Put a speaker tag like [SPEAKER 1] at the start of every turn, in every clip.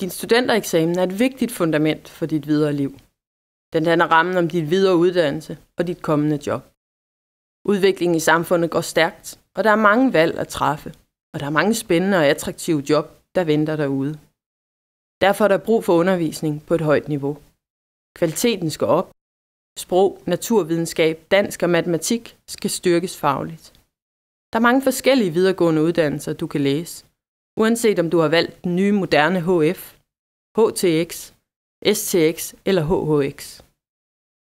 [SPEAKER 1] Din studentereksamen er et vigtigt fundament for dit videre liv. Den danner rammen om dit videre uddannelse og dit kommende job. Udviklingen i samfundet går stærkt, og der er mange valg at træffe, og der er mange spændende og attraktive job, der venter derude. Derfor er der brug for undervisning på et højt niveau. Kvaliteten skal op. Sprog, naturvidenskab, dansk og matematik skal styrkes fagligt. Der er mange forskellige videregående uddannelser, du kan læse, uanset om du har valgt den nye moderne HF, HTX, STX eller HHX.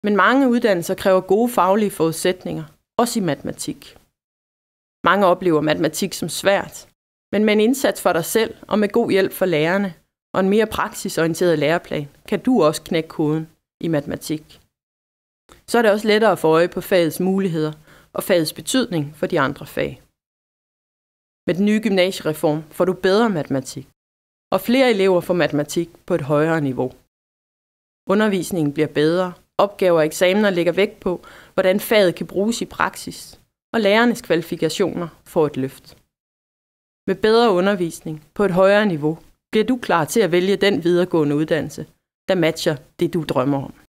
[SPEAKER 1] Men mange uddannelser kræver gode faglige forudsætninger, også i matematik. Mange oplever matematik som svært, men med en indsats for dig selv og med god hjælp fra lærerne og en mere praksisorienteret læreplan, kan du også knække koden i matematik. Så er det også lettere at få øje på fagets muligheder og fagets betydning for de andre fag. Med den nye gymnasiereform får du bedre matematik, og flere elever får matematik på et højere niveau. Undervisningen bliver bedre, opgaver og eksamener lægger vægt på, hvordan faget kan bruges i praksis, og lærernes kvalifikationer får et løft. Med bedre undervisning på et højere niveau bliver du klar til at vælge den videregående uddannelse, der matcher det, du drømmer om.